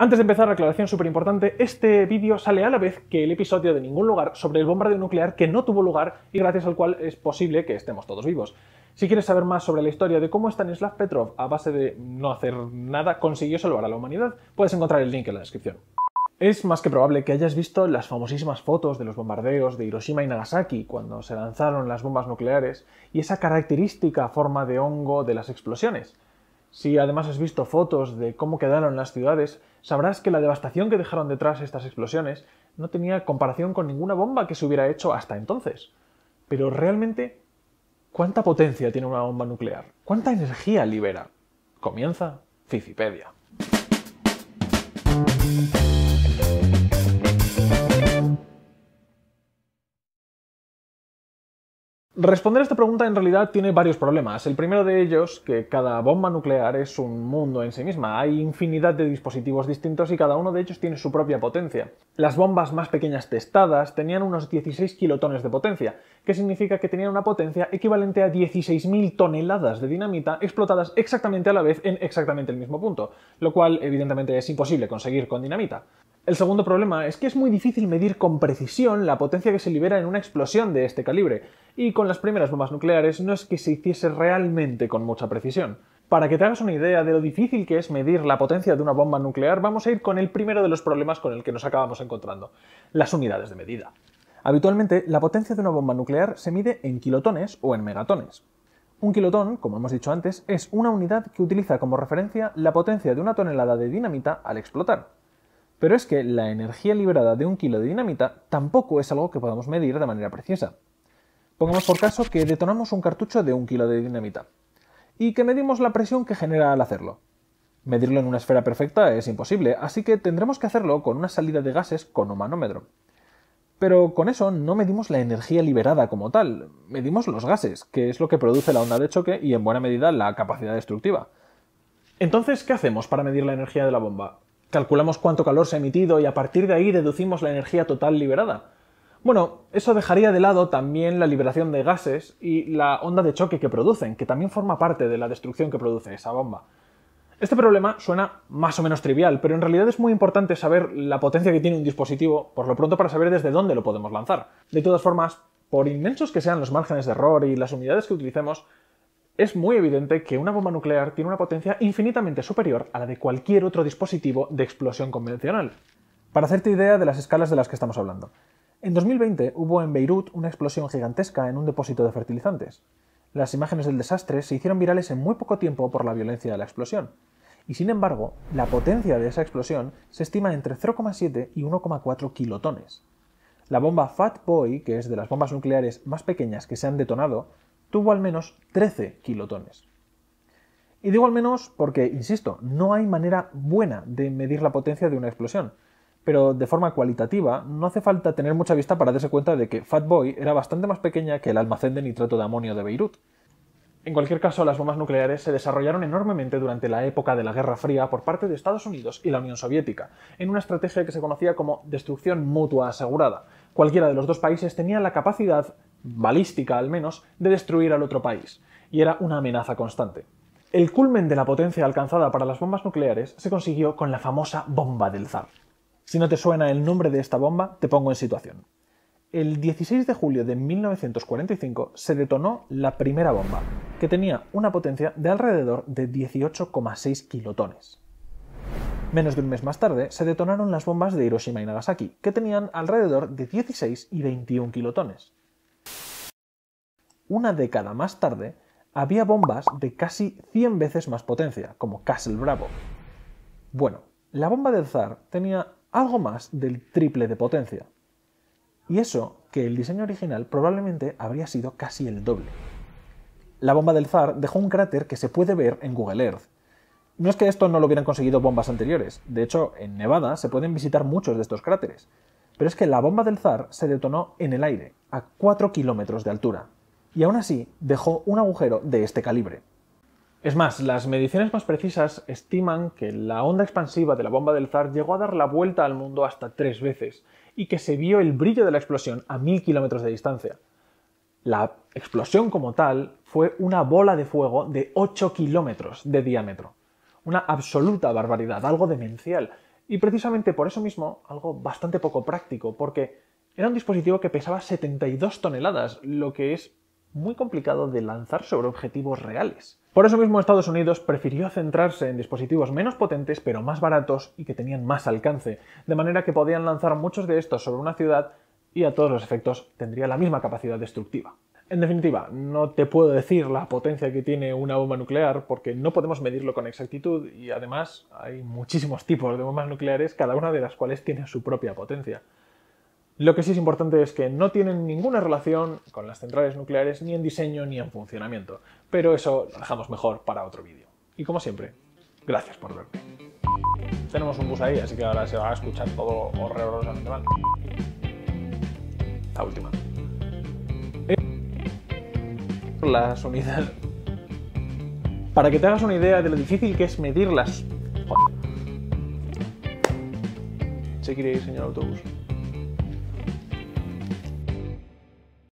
Antes de empezar, aclaración súper importante, este vídeo sale a la vez que el episodio de Ningún Lugar sobre el bombardeo nuclear que no tuvo lugar y gracias al cual es posible que estemos todos vivos. Si quieres saber más sobre la historia de cómo Stanislav Petrov, a base de no hacer nada, consiguió salvar a la humanidad, puedes encontrar el link en la descripción. Es más que probable que hayas visto las famosísimas fotos de los bombardeos de Hiroshima y Nagasaki cuando se lanzaron las bombas nucleares y esa característica forma de hongo de las explosiones. Si además has visto fotos de cómo quedaron las ciudades, sabrás que la devastación que dejaron detrás estas explosiones no tenía comparación con ninguna bomba que se hubiera hecho hasta entonces. Pero realmente, ¿cuánta potencia tiene una bomba nuclear? ¿Cuánta energía libera? Comienza Ficipedia. Responder a esta pregunta en realidad tiene varios problemas. El primero de ellos, que cada bomba nuclear es un mundo en sí misma. Hay infinidad de dispositivos distintos y cada uno de ellos tiene su propia potencia. Las bombas más pequeñas testadas tenían unos 16 kilotones de potencia, que significa que tenían una potencia equivalente a 16.000 toneladas de dinamita explotadas exactamente a la vez en exactamente el mismo punto, lo cual evidentemente es imposible conseguir con dinamita. El segundo problema es que es muy difícil medir con precisión la potencia que se libera en una explosión de este calibre, y con las primeras bombas nucleares no es que se hiciese realmente con mucha precisión. Para que te hagas una idea de lo difícil que es medir la potencia de una bomba nuclear, vamos a ir con el primero de los problemas con el que nos acabamos encontrando, las unidades de medida. Habitualmente, la potencia de una bomba nuclear se mide en kilotones o en megatones. Un kilotón, como hemos dicho antes, es una unidad que utiliza como referencia la potencia de una tonelada de dinamita al explotar. Pero es que la energía liberada de un kilo de dinamita tampoco es algo que podamos medir de manera precisa. Pongamos por caso que detonamos un cartucho de un kilo de dinamita y que medimos la presión que genera al hacerlo. Medirlo en una esfera perfecta es imposible, así que tendremos que hacerlo con una salida de gases con un manómetro. Pero con eso no medimos la energía liberada como tal, medimos los gases, que es lo que produce la onda de choque y en buena medida la capacidad destructiva. Entonces, ¿qué hacemos para medir la energía de la bomba? Calculamos cuánto calor se ha emitido y a partir de ahí deducimos la energía total liberada. Bueno, eso dejaría de lado también la liberación de gases y la onda de choque que producen, que también forma parte de la destrucción que produce esa bomba. Este problema suena más o menos trivial, pero en realidad es muy importante saber la potencia que tiene un dispositivo, por lo pronto para saber desde dónde lo podemos lanzar. De todas formas, por inmensos que sean los márgenes de error y las unidades que utilicemos, es muy evidente que una bomba nuclear tiene una potencia infinitamente superior a la de cualquier otro dispositivo de explosión convencional. Para hacerte idea de las escalas de las que estamos hablando. En 2020 hubo en Beirut una explosión gigantesca en un depósito de fertilizantes. Las imágenes del desastre se hicieron virales en muy poco tiempo por la violencia de la explosión. Y sin embargo, la potencia de esa explosión se estima entre 0,7 y 1,4 kilotones. La bomba Fat Boy, que es de las bombas nucleares más pequeñas que se han detonado, tuvo al menos 13 kilotones. Y digo al menos porque, insisto, no hay manera buena de medir la potencia de una explosión, pero de forma cualitativa no hace falta tener mucha vista para darse cuenta de que Fat Boy era bastante más pequeña que el almacén de nitrato de amonio de Beirut. En cualquier caso, las bombas nucleares se desarrollaron enormemente durante la época de la Guerra Fría por parte de Estados Unidos y la Unión Soviética, en una estrategia que se conocía como destrucción mutua asegurada, Cualquiera de los dos países tenía la capacidad, balística al menos, de destruir al otro país, y era una amenaza constante. El culmen de la potencia alcanzada para las bombas nucleares se consiguió con la famosa bomba del zar. Si no te suena el nombre de esta bomba, te pongo en situación. El 16 de julio de 1945 se detonó la primera bomba, que tenía una potencia de alrededor de 18,6 kilotones. Menos de un mes más tarde, se detonaron las bombas de Hiroshima y Nagasaki, que tenían alrededor de 16 y 21 kilotones. Una década más tarde, había bombas de casi 100 veces más potencia, como Castle Bravo. Bueno, la bomba del zar tenía algo más del triple de potencia. Y eso que el diseño original probablemente habría sido casi el doble. La bomba del zar dejó un cráter que se puede ver en Google Earth, no es que esto no lo hubieran conseguido bombas anteriores, de hecho, en Nevada se pueden visitar muchos de estos cráteres, pero es que la bomba del zar se detonó en el aire, a 4 kilómetros de altura, y aún así dejó un agujero de este calibre. Es más, las mediciones más precisas estiman que la onda expansiva de la bomba del zar llegó a dar la vuelta al mundo hasta tres veces, y que se vio el brillo de la explosión a 1000 kilómetros de distancia. La explosión como tal fue una bola de fuego de 8 kilómetros de diámetro. Una absoluta barbaridad, algo demencial. Y precisamente por eso mismo, algo bastante poco práctico, porque era un dispositivo que pesaba 72 toneladas, lo que es muy complicado de lanzar sobre objetivos reales. Por eso mismo Estados Unidos prefirió centrarse en dispositivos menos potentes pero más baratos y que tenían más alcance, de manera que podían lanzar muchos de estos sobre una ciudad y a todos los efectos tendría la misma capacidad destructiva. En definitiva, no te puedo decir la potencia que tiene una bomba nuclear porque no podemos medirlo con exactitud y además hay muchísimos tipos de bombas nucleares, cada una de las cuales tiene su propia potencia. Lo que sí es importante es que no tienen ninguna relación con las centrales nucleares ni en diseño ni en funcionamiento, pero eso lo dejamos mejor para otro vídeo. Y como siempre, gracias por verme. Tenemos un bus ahí, así que ahora se va a escuchar todo horrorosamente mal. La última las unidades. Para que te hagas una idea de lo difícil que es medirlas. Se quiere ir, señor autobús.